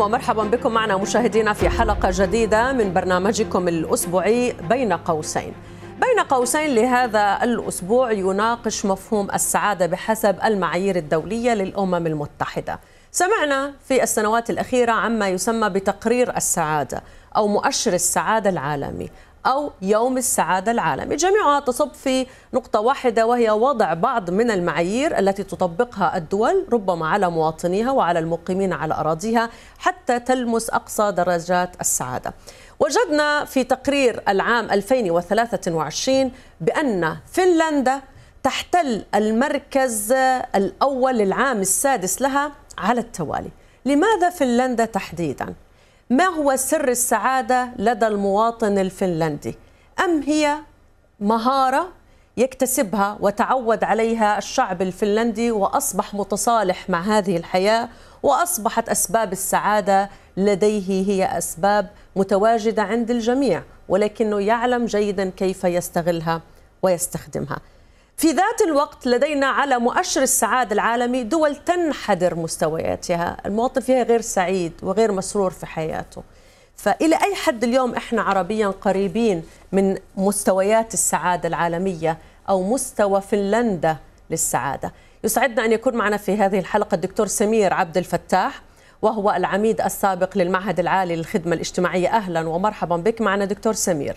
ومرحبا بكم معنا مشاهدينا في حلقة جديدة من برنامجكم الأسبوعي بين قوسين بين قوسين لهذا الأسبوع يناقش مفهوم السعادة بحسب المعايير الدولية للأمم المتحدة سمعنا في السنوات الأخيرة عما يسمى بتقرير السعادة أو مؤشر السعادة العالمي أو يوم السعادة العالمي جميعها تصب في نقطة واحدة وهي وضع بعض من المعايير التي تطبقها الدول ربما على مواطنيها وعلى المقيمين على أراضيها حتى تلمس أقصى درجات السعادة وجدنا في تقرير العام 2023 بأن فنلندا تحتل المركز الأول للعام السادس لها على التوالي لماذا فنلندا تحديداً؟ ما هو سر السعادة لدى المواطن الفنلندي أم هي مهارة يكتسبها وتعود عليها الشعب الفنلندي وأصبح متصالح مع هذه الحياة وأصبحت أسباب السعادة لديه هي أسباب متواجدة عند الجميع ولكنه يعلم جيدا كيف يستغلها ويستخدمها في ذات الوقت لدينا على مؤشر السعادة العالمي دول تنحدر مستوياتها المواطن فيها غير سعيد وغير مسرور في حياته فإلى أي حد اليوم إحنا عربيا قريبين من مستويات السعادة العالمية أو مستوى فنلندا للسعادة يسعدنا أن يكون معنا في هذه الحلقة الدكتور سمير عبد الفتاح وهو العميد السابق للمعهد العالي للخدمة الاجتماعية أهلا ومرحبا بك معنا دكتور سمير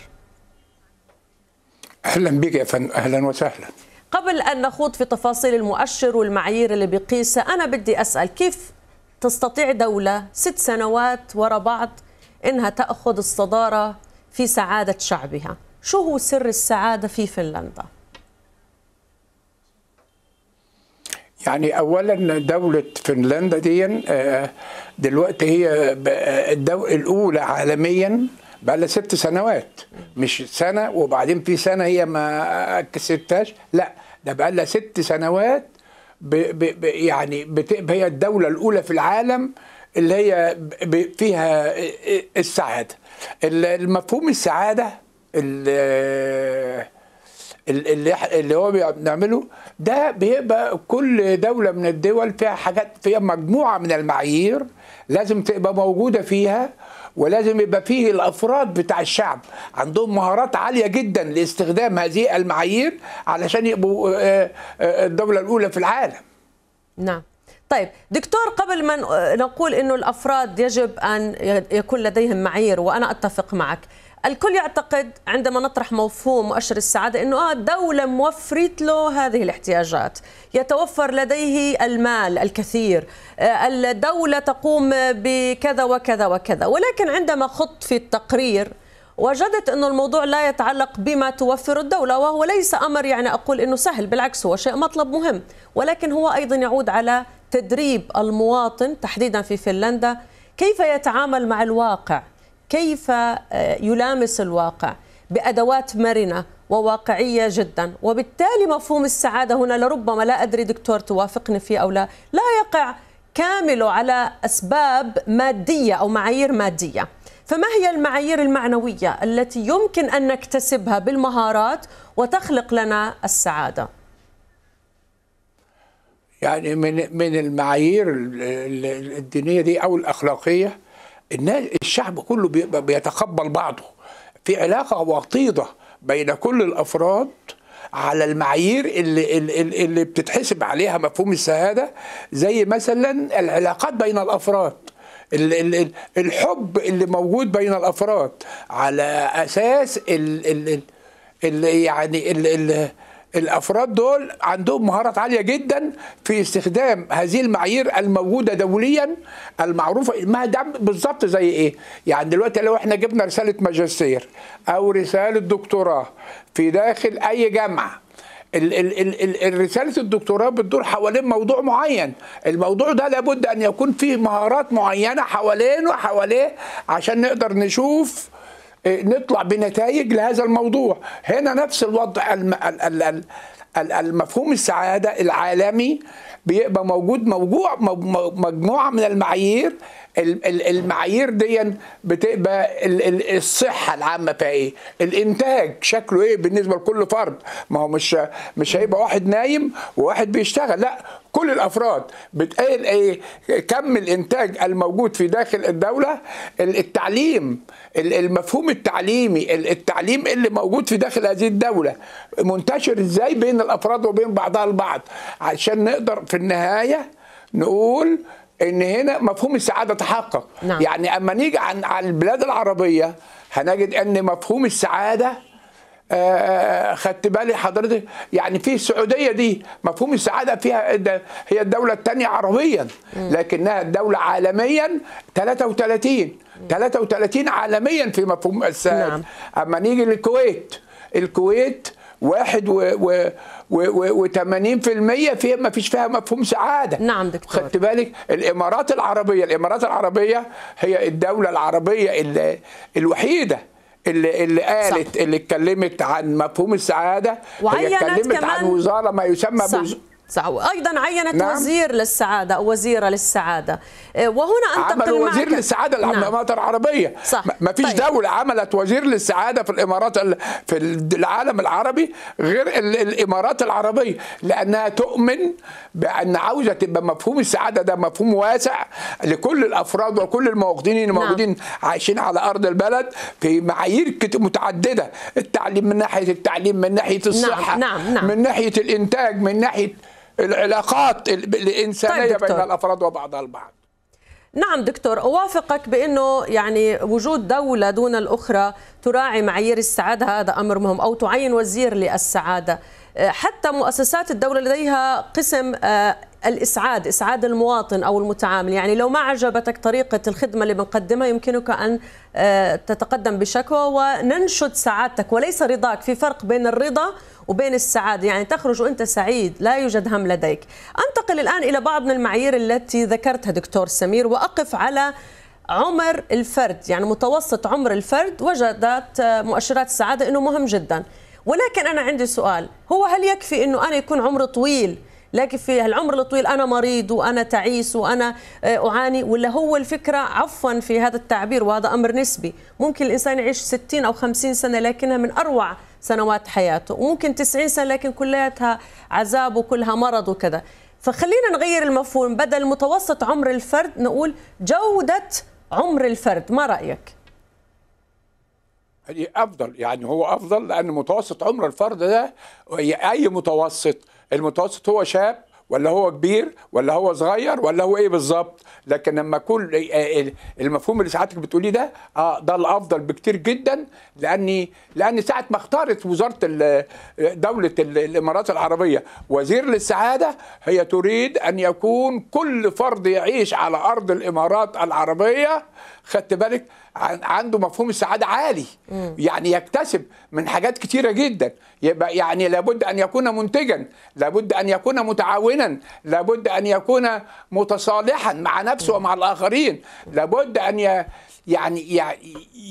أهلا بك يا فندم أهلا وسهلا قبل أن نخوض في تفاصيل المؤشر والمعايير اللي بيقيسها أنا بدي أسأل كيف تستطيع دولة ست سنوات ورا بعض إنها تأخذ الصدارة في سعادة شعبها شو هو سر السعادة في فنلندا؟ يعني اولا دوله فنلندا دي آه، دلوقتي هي آه، الدولة الاولى عالميا بقى لها ست سنوات مش سنه وبعدين في سنه هي ما كسبتهاش لا ده بقى لها ست سنوات ب ب يعني بت... هي الدوله الاولى في العالم اللي هي ب... فيها السعاده المفهوم السعاده اللي اللي اللي هو بنعمله ده بيبقى كل دوله من الدول فيها حاجات فيها مجموعه من المعايير لازم تبقى موجوده فيها ولازم يبقى فيه الافراد بتاع الشعب عندهم مهارات عاليه جدا لاستخدام هذه المعايير علشان يبقوا آه، آه، آه، الدوله الاولى في العالم نعم طيب دكتور قبل ما نقول انه الافراد يجب ان يكون لديهم معايير وانا اتفق معك الكل يعتقد عندما نطرح مفهوم مؤشر السعادة أنه آه الدولة موفرت له هذه الاحتياجات يتوفر لديه المال الكثير آه، الدولة تقوم بكذا وكذا وكذا ولكن عندما خضت في التقرير وجدت أن الموضوع لا يتعلق بما توفر الدولة وهو ليس أمر يعني أقول أنه سهل بالعكس هو شيء مطلب مهم ولكن هو أيضا يعود على تدريب المواطن تحديدا في فنلندا كيف يتعامل مع الواقع كيف آه، يلامس الواقع بادوات مرنه وواقعيه جدا وبالتالي مفهوم السعاده هنا لربما لا ادري دكتور توافقني فيه او لا لا يقع كامله على اسباب ماديه او معايير ماديه فما هي المعايير المعنويه التي يمكن ان نكتسبها بالمهارات وتخلق لنا السعاده يعني من من المعايير الدينيه دي او الاخلاقيه الناس الشعب كله بيتقبل بعضه في علاقة وطيدة بين كل الأفراد على المعايير اللي, اللي, اللي بتتحسب عليها مفهوم السعادة زي مثلا العلاقات بين الأفراد الحب اللي موجود بين الأفراد على أساس اللي يعني اللي الافراد دول عندهم مهارات عاليه جدا في استخدام هذه المعايير الموجوده دوليا المعروفه ما ده بالظبط زي ايه؟ يعني دلوقتي لو احنا جبنا رساله ماجستير او رساله دكتوراه في داخل اي جامعه رسالة الدكتوراه بتدور حوالين موضوع معين الموضوع ده لابد أن يكون فيه مهارات معينة حوالينه حواليه عشان نقدر نشوف إيه، نطلع بنتائج لهذا الموضوع هنا نفس الوضع المفهوم السعاده العالمي بيبقى موجود موجوع مجموعه من المعايير المعايير دي بتبقى الصحه العامه فيها ايه الانتاج شكله ايه بالنسبه لكل فرد ما هو مش مش هيبقى واحد نايم وواحد بيشتغل لا كل الافراد بتقال ايه كم الانتاج الموجود في داخل الدوله التعليم المفهوم التعليمي التعليم اللي موجود في داخل هذه الدوله منتشر ازاي بين الافراد وبين بعضها البعض عشان نقدر في النهايه نقول ان هنا مفهوم السعاده تحقق نعم. يعني اما نيجي عن على البلاد العربيه هنجد ان مفهوم السعاده آه، آه، خدت بالي حضرتك يعني في السعوديه دي مفهوم السعاده فيها هي الدوله الثانيه عربيا لكنها الدوله عالميا 33 33 عالميا في مفهوم السعاده نعم. اما نيجي للكويت الكويت واحد و, و و80% فيها ما فيش فيها مفهوم سعاده نعم دكتور خدت بالك الامارات العربيه الامارات العربيه هي الدوله العربيه الوحيده اللي اللي قالت صح. اللي اتكلمت عن مفهوم السعاده وعينت هي اتكلمت كمان عن وزاره ما يسمى صح وايضا عينت نعم. وزير للسعاده او وزيره للسعاده إيه، وهنا انتقل معك وزير للسعاده نعم. الامارات نعم. العربيه صح. ما فيش طيب. دوله عملت وزير للسعاده في الامارات في العالم العربي غير الامارات العربيه لانها تؤمن بان عاوزه تبقى مفهوم السعاده ده مفهوم واسع لكل الافراد وكل المواطنين الموجودين نعم. عايشين على ارض البلد في معايير متعدده التعليم من ناحيه التعليم من ناحيه نعم، الصحه نعم. نعم. نعم. من ناحيه الانتاج من ناحيه العلاقات الانسانيه طيب بين الافراد وبعضها البعض نعم دكتور اوافقك بانه يعني وجود دوله دون الاخرى تراعي معايير السعاده هذا امر مهم او تعين وزير للسعاده آه، حتى مؤسسات الدوله لديها قسم آه، الاسعاد اسعاد المواطن او المتعامل يعني لو ما عجبتك طريقه الخدمه اللي بنقدمها يمكنك ان آه، تتقدم بشكوى وننشد سعادتك وليس رضاك في فرق بين الرضا وبين السعادة يعني تخرج وأنت سعيد لا يوجد هم لديك أنتقل الآن إلى بعض من المعايير التي ذكرتها دكتور سمير وأقف على عمر الفرد يعني متوسط عمر الفرد وجدت مؤشرات السعادة أنه مهم جدا ولكن أنا عندي سؤال هو هل يكفي أنه أنا يكون عمري طويل لكن في العمر الطويل انا مريض وانا تعيس وانا آه، اعاني ولا هو الفكره عفوا في هذا التعبير وهذا امر نسبي ممكن الانسان يعيش 60 او 50 سنه لكنها من اروع سنوات حياته وممكن 90 سنه لكن كلها عذاب وكلها مرض وكذا فخلينا نغير المفهوم بدل متوسط عمر الفرد نقول جوده عمر الفرد ما رايك يعني افضل يعني هو افضل لان متوسط عمر الفرد ده اي متوسط المتوسط هو شاب ولا هو كبير ولا هو صغير ولا هو ايه بالظبط لكن لما كل المفهوم اللي ساعتك بتقوليه ده اه ده الافضل بكتير جدا لاني لان ساعه ما اختارت وزاره دوله الامارات العربيه وزير للسعاده هي تريد ان يكون كل فرد يعيش على ارض الامارات العربيه خدت بالك عنده مفهوم السعاده عالي مم. يعني يكتسب من حاجات كتيره جدا يبقى يعني لابد ان يكون منتجا لابد ان يكون متعاونا مؤمنا لابد ان يكون متصالحا مع نفسه ومع الاخرين لابد ان ي... يعني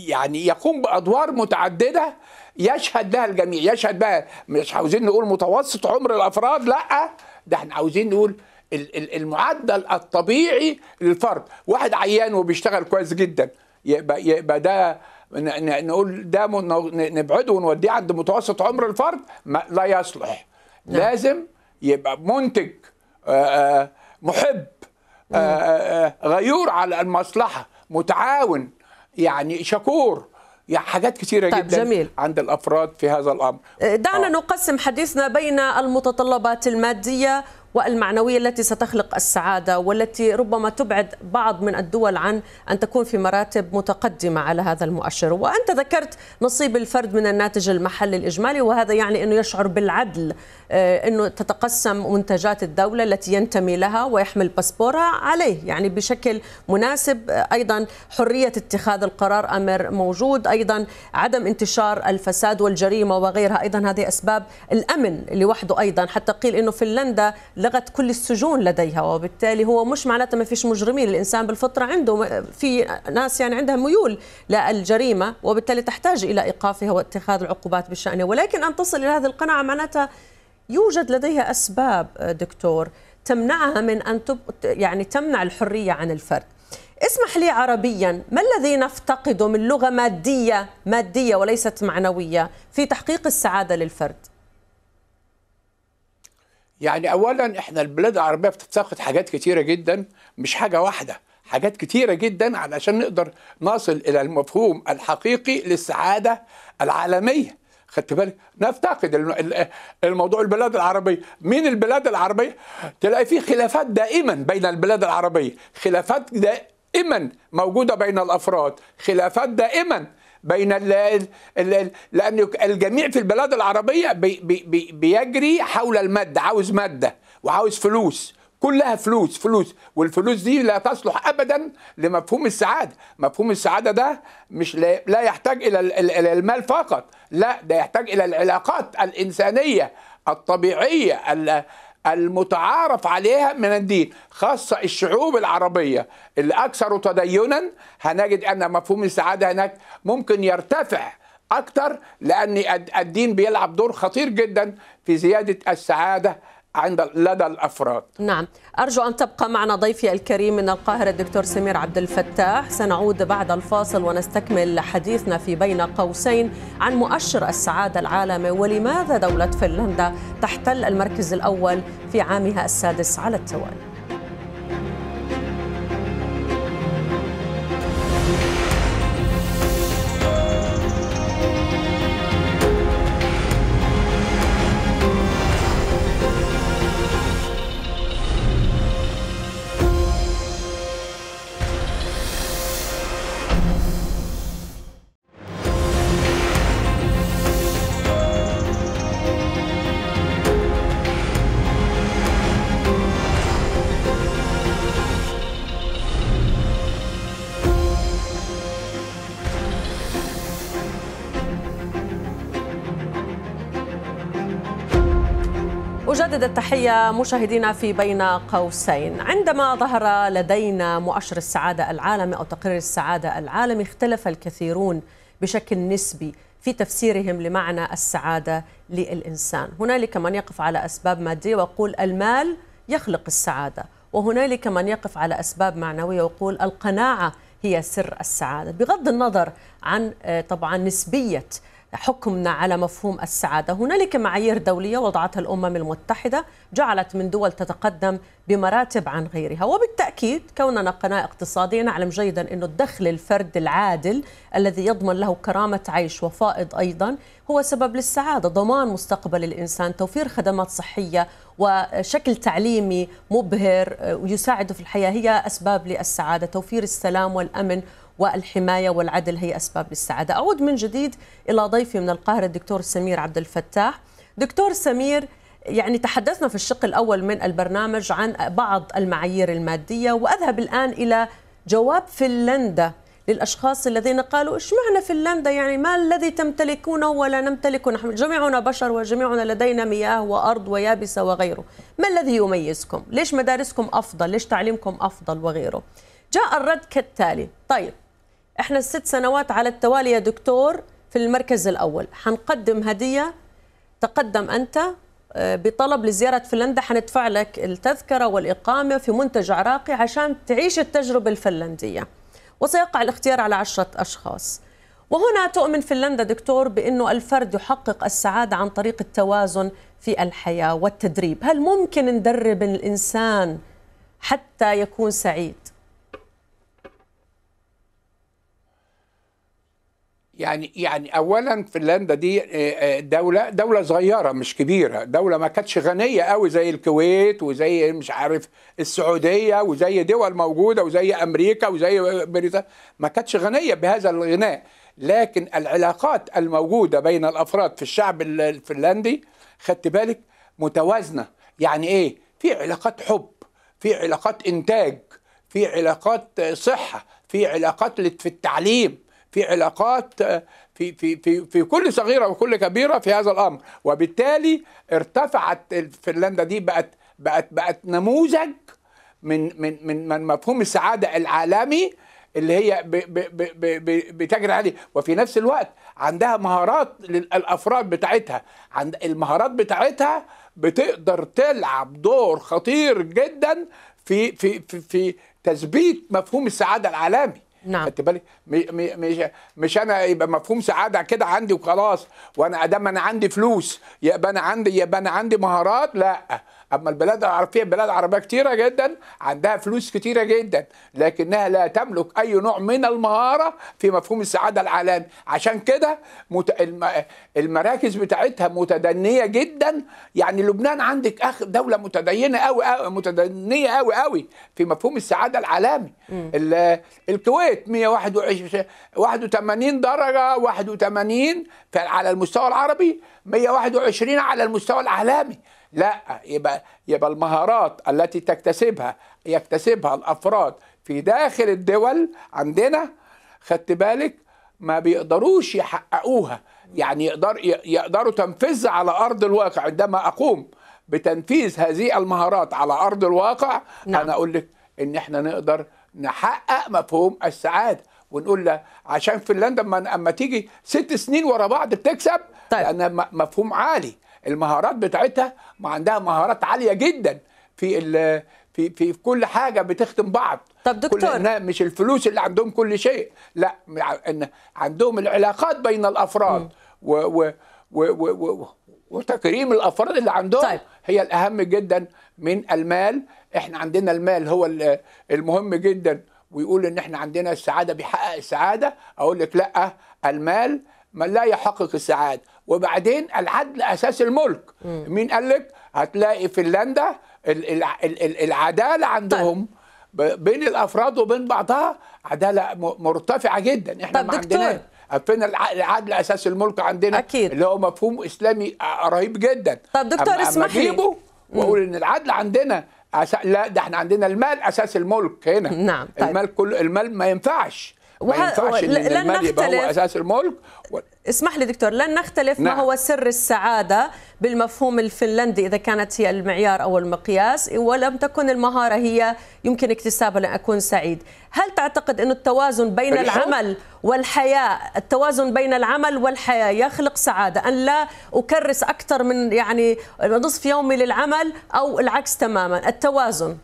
يعني يقوم بادوار متعدده يشهد لها الجميع يشهد بها مش عاوزين نقول متوسط عمر الافراد لا ده احنا عاوزين نقول المعدل الطبيعي للفرد واحد عيان وبيشتغل كويس جدا يبقى يبقى ده نقول ده نبعده ونوديه عند متوسط عمر الفرد لا يصلح نعم. لازم يبقى منتج آه، آه، محب آه، غيور على المصلحه متعاون يعني شكور يعني حاجات كثيره طيب جدا جميل. عند الافراد في هذا الامر دعنا أوه. نقسم حديثنا بين المتطلبات الماديه والمعنوية التي ستخلق السعادة والتي ربما تبعد بعض من الدول عن أن تكون في مراتب متقدمة على هذا المؤشر وأنت ذكرت نصيب الفرد من الناتج المحلي الإجمالي وهذا يعني أنه يشعر بالعدل آه، أنه تتقسم منتجات الدولة التي ينتمي لها ويحمل باسبورها عليه يعني بشكل مناسب آه، أيضا حرية اتخاذ القرار أمر موجود أيضا عدم انتشار الفساد والجريمة وغيرها أيضا هذه أسباب الأمن لوحده أيضا حتى قيل أنه فنلندا لغت كل السجون لديها وبالتالي هو مش معناته ما فيش مجرمين الانسان بالفطره عنده في ناس يعني عندها ميول للجريمه وبالتالي تحتاج الى ايقافها واتخاذ العقوبات بشانها ولكن ان تصل الى هذه القناعه معناتها يوجد لديها اسباب دكتور تمنعها من ان تب... يعني تمنع الحريه عن الفرد اسمح لي عربيا ما الذي نفتقده من لغه ماديه ماديه وليست معنويه في تحقيق السعاده للفرد يعني اولا احنا البلاد العربيه بتفتقد حاجات كتيره جدا مش حاجه واحده حاجات كتيرة جدا علشان نقدر نصل إلى المفهوم الحقيقي للسعادة العالمية خدت بالك نفتقد الموضوع البلاد العربية مين البلاد العربية تلاقي في خلافات دائما بين البلاد العربية خلافات دائما موجودة بين الأفراد خلافات دائما بين ال لأن الجميع في البلاد العربية بي بي بيجري حول المادة عاوز مادة وعاوز فلوس كلها فلوس فلوس والفلوس دي لا تصلح ابدا لمفهوم السعاده مفهوم السعاده ده مش لا, لا يحتاج الى المال فقط لا ده يحتاج الى العلاقات الانسانيه الطبيعيه المتعارف عليها من الدين خاصة الشعوب العربية الأكثر تدينا هنجد أن مفهوم السعادة هناك ممكن يرتفع أكثر لأن الدين بيلعب دور خطير جدا في زيادة السعادة عند لدى الافراد. نعم، ارجو ان تبقى معنا ضيفي الكريم من القاهره الدكتور سمير عبد الفتاح، سنعود بعد الفاصل ونستكمل حديثنا في بين قوسين عن مؤشر السعاده العالمي ولماذا دوله فنلندا تحتل المركز الاول في عامها السادس على التوالي. أجمد التحية مشاهدينا في بين قوسين عندما ظهر لدينا مؤشر السعادة العالمي أو تقرير السعادة العالمي اختلف الكثيرون بشكل نسبي في تفسيرهم لمعنى السعادة للإنسان هنالك من يقف على أسباب مادية ويقول المال يخلق السعادة وهنالك من يقف على أسباب معنوية ويقول القناعة هي سر السعادة بغض النظر عن آه، طبعا نسبية حكمنا على مفهوم السعادة هنالك معايير دولية وضعتها الأمم المتحدة جعلت من دول تتقدم بمراتب عن غيرها وبالتأكيد كوننا قناة اقتصادية نعلم جيدا أن الدخل الفرد العادل الذي يضمن له كرامة عيش وفائض أيضا هو سبب للسعادة ضمان مستقبل الإنسان توفير خدمات صحية وشكل تعليمي مبهر آه، ويساعده في الحياة هي أسباب للسعادة توفير السلام والأمن والحماية والعدل هي أسباب للسعادة أعود من جديد إلى ضيفي من القاهرة الدكتور سمير عبد الفتاح دكتور سمير يعني تحدثنا في الشق الأول من البرنامج عن بعض المعايير المادية وأذهب الآن إلى جواب فنلندا للأشخاص الذين قالوا إيش معنى فنلندا يعني ما الذي تمتلكونه ولا نمتلكه نحن جميعنا بشر وجميعنا لدينا مياه وأرض ويابسة وغيره ما الذي يميزكم ليش مدارسكم أفضل ليش تعليمكم أفضل وغيره جاء الرد كالتالي طيب احنا الست سنوات على التوالي يا دكتور في المركز الاول حنقدم هديه تقدم انت آه، بطلب لزيارة فنلندا حندفع لك التذكرة والإقامة في منتج عراقي عشان تعيش التجربة الفنلندية وسيقع الاختيار على عشرة أشخاص وهنا تؤمن فنلندا دكتور بأنه الفرد يحقق السعادة عن طريق التوازن في الحياة والتدريب هل ممكن ندرب الإنسان حتى يكون سعيد؟ يعني يعني اولا فنلندا دي آه، آه، دوله دوله صغيره مش كبيره دوله ما كانتش غنيه قوي زي الكويت وزي مش عارف السعوديه وزي دول موجوده وزي امريكا وزي بريطانيا ما كانتش غنيه بهذا الغناء لكن العلاقات الموجوده بين الافراد في الشعب الفنلندي خدت بالك متوازنه يعني ايه في علاقات حب في علاقات انتاج في علاقات صحه في علاقات في التعليم في علاقات آه، في في في في كل صغيره وكل كبيره في هذا الامر وبالتالي ارتفعت فنلندا دي بقت بقت بقت نموذج من من من من مفهوم السعاده العالمي اللي هي بتجري عليه وفي نفس الوقت عندها مهارات للافراد بتاعتها عند المهارات بتاعتها بتقدر تلعب دور خطير جدا في في في, في تثبيت مفهوم السعاده العالمي نعم خدت بالك مش مش انا يبقى مفهوم سعاده كده عندي وخلاص وانا ادام انا عندي فلوس يبقى انا عندي يبقى انا عندي مهارات لا اما البلاد العربيه بلاد عربيه كتيره جدا عندها فلوس كتيره جدا لكنها لا تملك اي نوع من المهاره في مفهوم السعاده العالمي عشان كده المراكز بتاعتها متدنيه جدا يعني لبنان عندك اخ دوله متدينه قوي متدنيه قوي قوي في مفهوم السعاده العالمي الكويت 121 81 درجه 81 على المستوى العربي 121 على المستوى العالمي لا يبقى يبقى المهارات التي تكتسبها يكتسبها الافراد في داخل الدول عندنا خدت بالك ما بيقدروش يحققوها يعني يقدر يقدروا تنفيذها على ارض الواقع عندما اقوم بتنفيذ هذه المهارات على ارض الواقع نعم. انا اقول لك ان احنا نقدر نحقق مفهوم السعاده ونقول لا عشان فنلندا اما تيجي ست سنين ورا بعض بتكسب طيب. لان مفهوم عالي المهارات بتاعتها ما عندها مهارات عاليه جدا في في في كل حاجه بتخدم بعض طب دكتور كل مش الفلوس اللي عندهم كل شيء لا ان عندهم العلاقات بين الافراد و, و, و, و, و وتكريم الافراد اللي عندهم طيب. هي الاهم جدا من المال احنا عندنا المال هو المهم جدا ويقول ان احنا عندنا السعاده بيحقق السعاده اقول لك لا المال ما لا يحقق السعاده وبعدين العدل اساس الملك م. مين قال لك هتلاقي فنلندا العداله عندهم طيب. بين الافراد وبين بعضها عداله مرتفعه جدا احنا طيب ما عندنا فين العدل اساس الملك عندنا أكيد. اللي هو مفهوم اسلامي رهيب جدا طب دكتور اسمح لي واقول ان العدل عندنا أس... لا ده احنا عندنا المال اساس الملك هنا نعم طيب. المال كله المال ما ينفعش وه... ما ينفعش ان لن المال يبقى هو اساس الملك و... اسمح لي دكتور لن نختلف نعم. ما هو سر السعاده بالمفهوم الفنلندي اذا كانت هي المعيار او المقياس ولم تكن المهاره هي يمكن اكتسابها لاكون سعيد هل تعتقد أن التوازن بين العمل والحياة التوازن بين العمل والحياة يخلق سعادة أن لا أكرس أكثر من يعني نصف يومي للعمل أو العكس تماما التوازن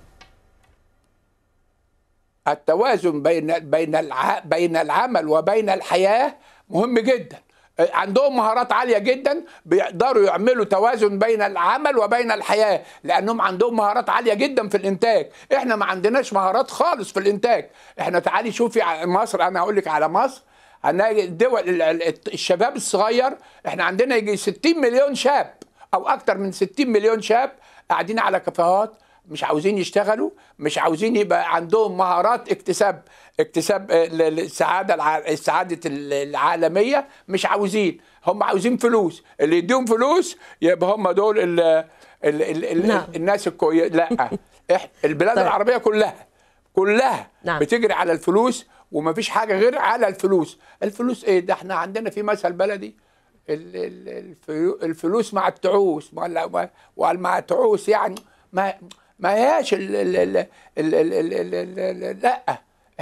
التوازن بين بين بين العمل وبين الحياه مهم جدا عندهم مهارات عالية جدا بيقدروا يعملوا توازن بين العمل وبين الحياة لأنهم عندهم مهارات عالية جدا في الإنتاج إحنا ما عندناش مهارات خالص في الإنتاج إحنا تعالي شوفي مصر أنا أقولك لك على مصر أنا الدول الشباب الصغير إحنا عندنا يجي 60 مليون شاب أو أكتر من 60 مليون شاب قاعدين على كافيهات مش عاوزين يشتغلوا مش عاوزين يبقى عندهم مهارات اكتساب اكتساب السعاده آه، السعاده العالميه مش عاوزين هم عاوزين فلوس اللي يديهم فلوس يبقى هم دول ال ال ال ال نعم. الناس الكوي... لا البلاد طيب. العربيه كلها كلها نعم. بتجري على الفلوس وما فيش حاجه غير على الفلوس الفلوس ايه ده احنا عندنا في مثل بلدي الفلوس مع التعوس مع التعوس يعني ما ما هياش ال ال ال ال ال ال ال ال لا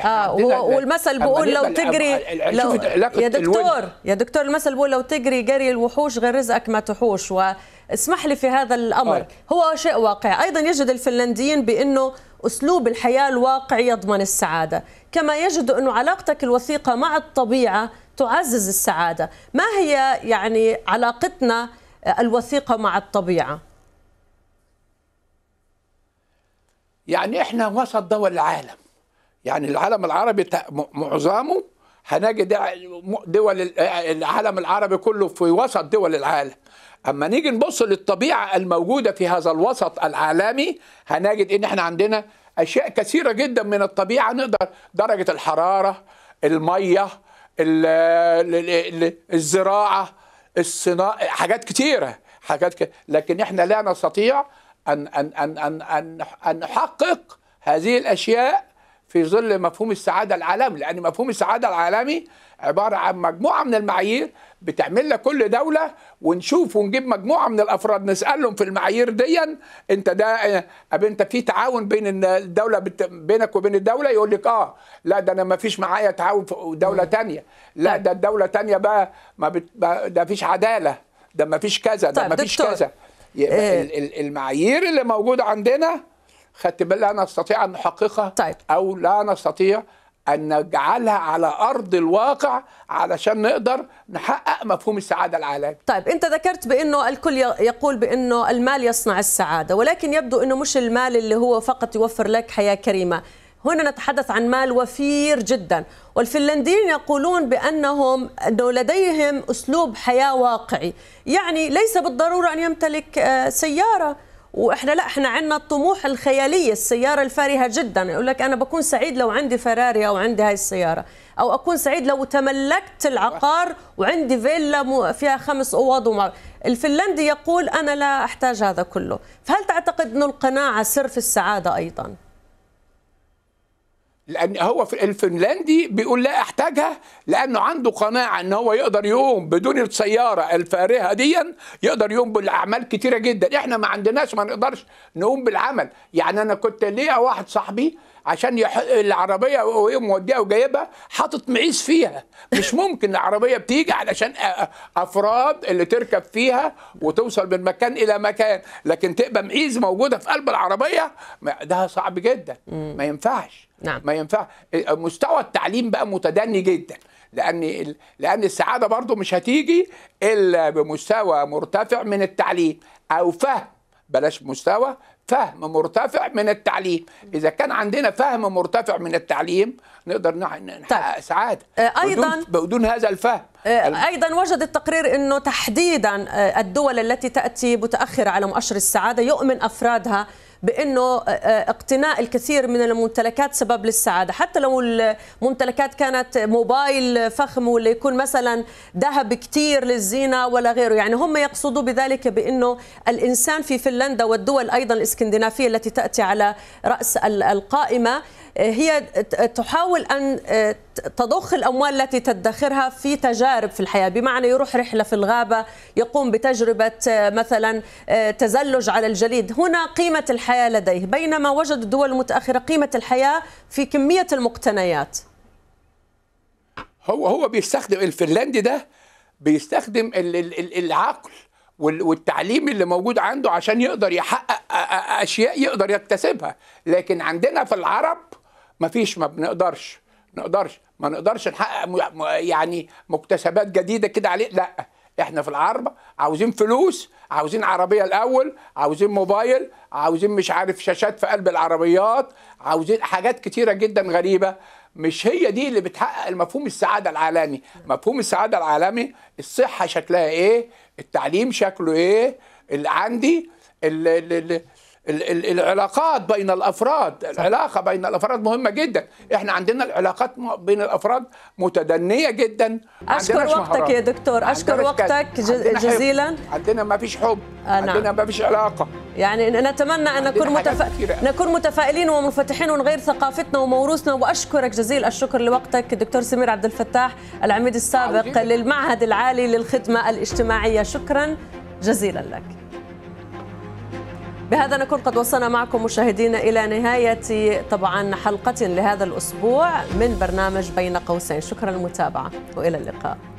اه والمثل بيقول لو تجري لو يا دكتور يا دكتور المثل بيقول لو تجري جري الوحوش غير رزقك ما تحوش واسمح لي في هذا الامر هو شيء واقع ايضا يجد الفنلنديين بانه اسلوب الحياه الواقعي يضمن السعاده كما يجد انه علاقتك الوثيقه مع الطبيعه تعزز السعاده ما هي يعني علاقتنا الوثيقه مع الطبيعه يعني احنا وسط دول العالم يعني العالم العربي معظمه هنجد دول العالم العربي كله في وسط دول العالم اما نيجي نبص للطبيعه الموجوده في هذا الوسط العالمي هنجد ان احنا عندنا اشياء كثيره جدا من الطبيعه نقدر درجه الحراره الميه الزراعه الصناعه حاجات كثيره حاجات ك... لكن احنا لا نستطيع أن أن أن أن أن أن نحقق هذه الأشياء في ظل مفهوم السعادة العالمي لأن مفهوم السعادة العالمي عبارة عن مجموعة من المعايير بتعمل لك كل دولة ونشوف ونجيب مجموعة من الأفراد نسألهم في المعايير دي أنت ده أب أنت في تعاون بين الدولة بت... بينك وبين الدولة يقول لك آه لا ده أنا ما فيش معايا تعاون في دولة تانية لا طيب. ده الدولة تانية بقى ما بت... ده فيش عدالة ده ما فيش كذا ده طيب، ما فيش كذا يبقى إيه؟ المعايير اللي موجوده عندنا خدت بالك لا نستطيع ان نحققها طيب. او لا نستطيع ان نجعلها على ارض الواقع علشان نقدر نحقق مفهوم السعاده العالمي. طيب انت ذكرت بانه الكل يقول بانه المال يصنع السعاده ولكن يبدو انه مش المال اللي هو فقط يوفر لك حياه كريمه، هنا نتحدث عن مال وفير جدا والفنلنديين يقولون بأنهم أنه لديهم أسلوب حياة واقعي يعني ليس بالضرورة أن يمتلك آه، سيارة واحنا لا احنا عندنا الطموح الخياليه السياره الفارهه جدا يقول لك انا بكون سعيد لو عندي فراري او عندي هاي السياره او اكون سعيد لو تملكت العقار وعندي فيلا فيها خمس اوض ومع الفنلندي يقول انا لا احتاج هذا كله فهل تعتقد انه القناعه سر في السعاده ايضا لان هو في الفنلندي بيقول لا احتاجها لانه عنده قناعه ان هو يقدر يقوم بدون السياره الفارهه دي يقدر يقوم بالاعمال كتيره جدا احنا ما عندناش ما نقدرش نقوم بالعمل يعني انا كنت ليا واحد صاحبي عشان يح... العربيه وهي موديها وجايبها حاطط معيز فيها مش ممكن العربيه بتيجي علشان افراد اللي تركب فيها وتوصل من مكان الى مكان لكن تبقى معيز موجوده في قلب العربيه ده صعب جدا ما ينفعش نعم ما ينفع مستوى التعليم بقى متدني جدا لان لان السعاده برضو مش هتيجي الا بمستوى مرتفع من التعليم او فهم بلاش مستوى فهم مرتفع من التعليم اذا كان عندنا فهم مرتفع من التعليم نقدر نحقق طيب. سعاده آه، ايضا بدون, بدون هذا الفهم آه، ايضا وجد التقرير انه تحديدا آه، الدول التي تاتي متاخره على مؤشر السعاده يؤمن افرادها بانه آه، آه، اقتناء الكثير من الممتلكات سبب للسعاده حتى لو الممتلكات كانت موبايل فخم ولا يكون مثلا ذهب كثير للزينه ولا غيره يعني هم يقصدوا بذلك بانه الانسان في فنلندا والدول ايضا الاسكندنافيه التي تاتي على راس القائمه آه، هي تحاول ان تضخ الأموال التي تدخرها في تجارب في الحياة بمعنى يروح رحلة في الغابة يقوم بتجربة آه، مثلا آه، تزلج على الجليد هنا قيمة الحياة لديه بينما وجد الدول المتأخرة قيمة الحياة في كمية المقتنيات هو هو بيستخدم الفنلندي ده بيستخدم العقل والتعليم اللي موجود عنده عشان يقدر يحقق اشياء يقدر يكتسبها لكن عندنا في العرب مفيش ما بنقدرش نقدرش ما نقدرش نحقق يعني مكتسبات جديده كده عليه لا احنا في العرب عاوزين فلوس عاوزين عربيه الاول عاوزين موبايل عاوزين مش عارف شاشات في قلب العربيات عاوزين حاجات كتيره جدا غريبه مش هي دي اللي بتحقق المفهوم السعاده العالمي مفهوم السعاده العالمي الصحه شكلها ايه التعليم شكله ايه اللي عندي اللي, اللي العلاقات بين الافراد العلاقه بين الافراد مهمه جدا احنا عندنا العلاقات بين الافراد متدنيه جدا اشكر وقتك مهارات. يا دكتور اشكر وقتك جزيلا عندنا, عندنا ما فيش حب آه، نعم. عندنا ما فيش علاقه يعني نتمنى ان نكون متف... نكون متفائلين ومنفتحين ونغير ثقافتنا وموروثنا واشكرك جزيل الشكر لوقتك دكتور سمير عبد الفتاح العميد السابق عزيزي. للمعهد العالي للخدمه الاجتماعيه شكرا جزيلا لك بهذا نكون قد وصلنا معكم مشاهدينا إلى نهاية طبعا حلقة لهذا الأسبوع من برنامج بين قوسين شكرا للمتابعة وإلى اللقاء